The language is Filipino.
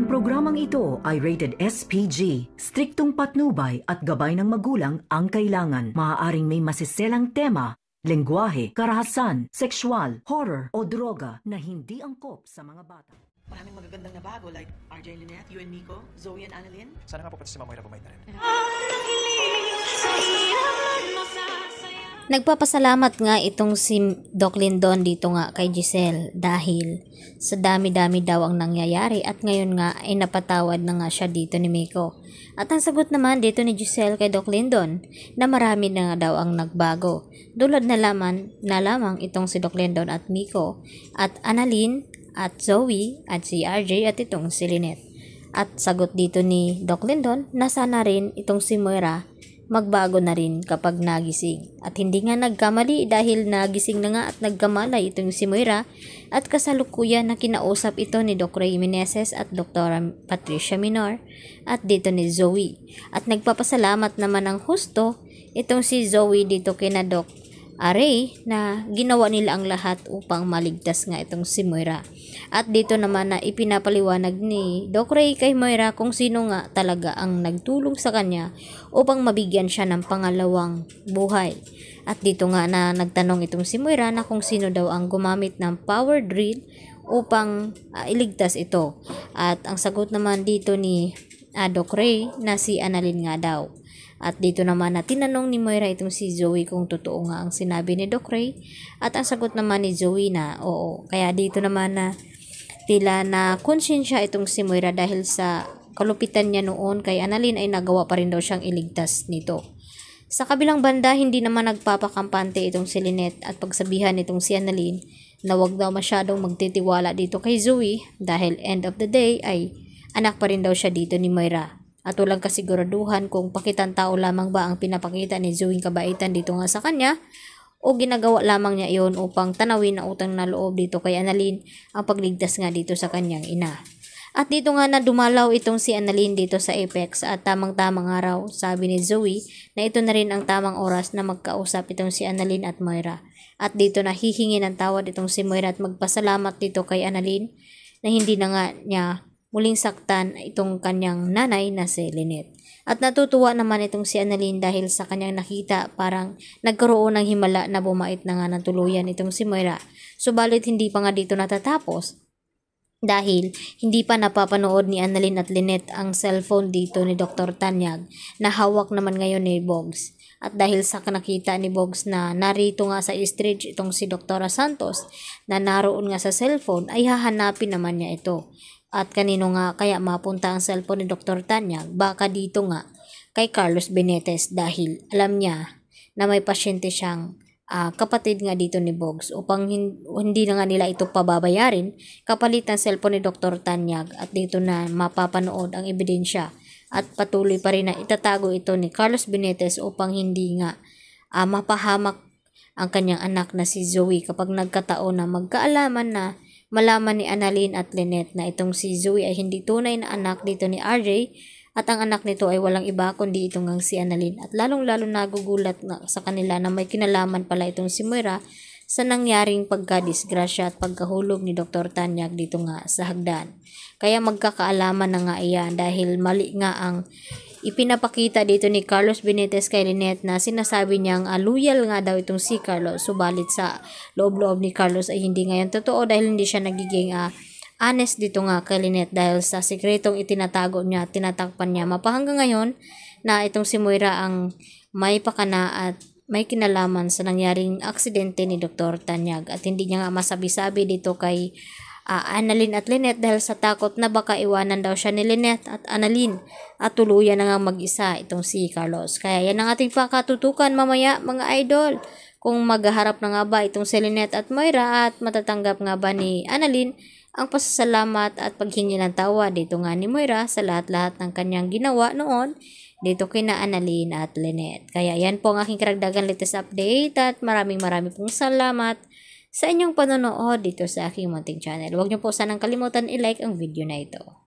Ang programang ito ay rated SPG. Striktong patnubay at gabay ng magulang ang kailangan. Maaaring may masiselang tema, lengguwahe, karahasan, sexual, horror o droga na hindi angkop sa mga bata. Maraming magagandang nabago like RJ Lynette, you and Nico, Zoe and Annalyn. Sana nga po pati si Mamoy na bumait na rin. Ang sa hirap Nagpapasalamat nga itong si Doc Lindon dito nga kay Giselle dahil sa dami-dami daw ang nangyayari at ngayon nga ay napatawad na nga siya dito ni Miko. At ang sagot naman dito ni Giselle kay Doc Lindon na marami na nga daw ang nagbago. Dulad na laman na lamang itong si Doc Lindon at Miko at Annalyn at Zoe at si RJ at itong si Lynette. At sagot dito ni Doc Lindon na sana rin itong si Moira magbago na rin kapag nagising. At hindi nga nagkamali dahil nagising na nga at nagkamalay itong si Moira at kasalukuyan na kinausap ito ni Dr. Ray Meneses at Dr. Patricia Minor at dito ni Zoe. At nagpapasalamat naman ng husto itong si Zoe dito kina Dr array na ginawa nila ang lahat upang maligtas nga itong si Moira. At dito naman na ipinapaliwanag ni Doc Ray kay Moira kung sino nga talaga ang nagtulong sa kanya upang mabigyan siya ng pangalawang buhay. At dito nga na nagtanong itong si Moira na kung sino daw ang gumamit ng power drill upang uh, iligtas ito. At ang sagot naman dito ni uh, Doc Ray na si Annalyn nga daw. At dito naman na tinanong ni Moira itong si Joey kung totoo nga ang sinabi ni Doc Ray. At ang sagot naman ni Joey na oo. Kaya dito naman na tila na konsensya itong si Moira dahil sa kalupitan niya noon kay Annalyn ay nagawa pa rin daw siyang iligtas nito. Sa kabilang banda, hindi naman nagpapakampante itong si Lynette at pagsabihan nitong si Annalyn na wag daw masyadong magtitiwala dito kay Zoe dahil end of the day ay anak pa rin daw siya dito ni Moira. At walang kasiguraduhan kung pakitan tao lamang ba ang pinapakita ni Zoing kabaitan dito nga sa kanya o ginagawa lamang niya iyon upang tanawin na utang na loob dito kay Annalyn ang pagligtas nga dito sa kanyang ina. At dito nga na dumalaw itong si Annalyn dito sa Apex at tamang tamang araw, sabi ni Zoe, na ito na rin ang tamang oras na magkausap itong si Annalyn at Moira. At dito na hihingi ng tawad itong si Moira at magpasalamat dito kay Annalyn na hindi na nga niya muling saktan itong kanyang nanay na si Lynette. At natutuwa naman itong si Annalyn dahil sa kanyang nakita parang nagkaroon ng himala na bumait na nga ng tuluyan itong si Moira. Subalit hindi pa nga dito natatapos. Dahil hindi pa napapanood ni Annalyn at Lynette ang cellphone dito ni Dr. Tanyag na hawak naman ngayon ni Boggs. At dahil sa nakita ni Boggs na narito nga sa Eastridge itong si Dr. Santos na naroon nga sa cellphone ay hahanapin naman niya ito. At kanino nga kaya mapunta ang cellphone ni Dr. Tanya? Baka dito nga kay Carlos Benetes dahil alam niya na may pasyente siyang uh, kapatid nga dito ni Bogs upang hindi na nga nila ito pababayarin kapalit ng cellphone ni Dr. Tanyag at dito na mapapanood ang ebidensya at patuloy pa rin na itatago ito ni Carlos Benetes upang hindi nga uh, mapahamak ang kanyang anak na si Zoe kapag nagkataon na magkaalaman na Malaman ni Annalyn at Lynette na itong si Zoe ay hindi tunay na anak dito ni RJ at ang anak nito ay walang iba kundi itong ang si Annalyn at lalong-lalo nagugulat na sa kanila na may kinalaman pala itong si Moira sa nangyaring pagkadisgrasya at pagkahulog ni Dr. Tanyag dito nga sa hagdan. Kaya magkakaalaman na nga iyan dahil mali nga ang Ipinapakita dito ni Carlos Benitez kay Lynette na sinasabi niyang uh, loyal nga daw itong si Carlos. Subalit sa loob-loob ni Carlos ay hindi ngayon totoo dahil hindi siya nagiging uh, honest dito nga kay Lynette dahil sa sikretong itinatago niya at tinatakpan niya. Mapahanggang ngayon na itong si Moira ang may pakana at may kinalaman sa nangyaring aksidente ni Dr. Tanyag at hindi niya nga masabi-sabi dito kay uh, Annalyn at Lynette dahil sa takot na baka iwanan daw siya ni Lynette at Annalyn at tuluyan na nga mag-isa itong si Carlos. Kaya yan ang ating pakatutukan mamaya mga idol kung maghaharap na nga ba itong si Lynette at Moira at matatanggap nga ba ni Annalyn ang pasasalamat at paghingi ng tawa dito nga ni Moira sa lahat-lahat ng kanyang ginawa noon dito kina Annalyn at Lynette. Kaya yan po ang aking karagdagan latest update at maraming maraming pong salamat sa inyong panonood dito sa aking munting channel. Huwag niyo po sanang kalimutan i-like ang video na ito.